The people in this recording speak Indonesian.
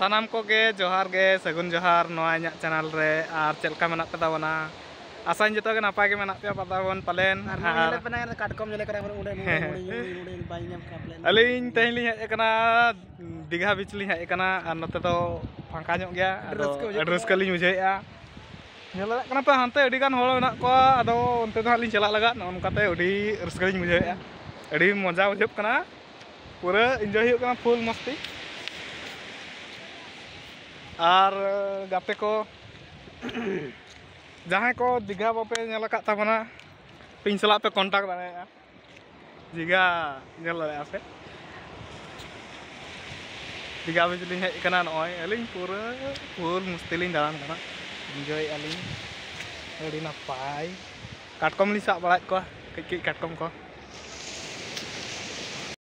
sanam koke, johar ge segun johar noa channel re ar chel ka menak kata wana asan jito ge napa ge menak tiap kata wan palen ar ha ar kat kom jele kare mur ure mur ure mur ure mur ure mur ure mur ure mur ure mur ure mur ure mur ure mur ure mur ure ya. Nyalak kan holo nak kuah atau untuk tuh halin celak lagak namun kata udih harus kering mujahid ya Udih mau jauh jauh kena Pura enjoy yuk kena full mesti ᱟᱨ ᱜᱟᱛᱮ ᱠᱚ ᱡᱟᱦᱟᱸᱭ ᱠᱚ ᱫᱤᱜᱷᱟ ᱵᱟᱯᱮ ᱧᱮᱞ ᱟᱠᱟᱫ ᱛᱟᱵᱚᱱᱟ ᱤᱧ ᱥᱟᱞᱟᱜ ᱯᱮ ᱠᱚᱱᱴᱟᱠᱴ ᱫᱟᱲᱮᱭᱟᱜᱼᱟ ᱫᱤᱜᱷᱟ ᱧᱮᱞ ᱫᱟᱲᱮᱭᱟᱜᱼᱟ ᱯᱮ ᱫᱤᱜᱷᱟ ᱵᱤᱡᱽᱞᱤᱧ ᱦᱮᱡ ᱟᱠᱟᱱᱟ ᱱᱚᱜᱼᱚᱭ ᱟᱹᱞᱤᱧ ᱯᱩᱨᱟᱹ ᱯᱷᱩᱞ ᱢᱩᱥᱛᱤᱞᱤᱧ ᱫᱟᱬᱟᱱ ᱠᱟᱱᱟ ᱤᱱᱡᱚᱭᱮᱫᱼᱟ ᱞᱤᱧ ᱟᱹᱰᱤ ᱱᱟᱯᱟᱭ ᱠᱟᱴᱠᱚᱢ ᱞᱤᱧ ᱥᱟᱵ ᱵᱟᱲᱟᱭᱮᱫ ᱠᱚᱣᱟ ᱠᱟᱹᱡ ᱠᱟᱹᱡ ᱠᱟᱴᱠᱚᱢ ᱠᱚ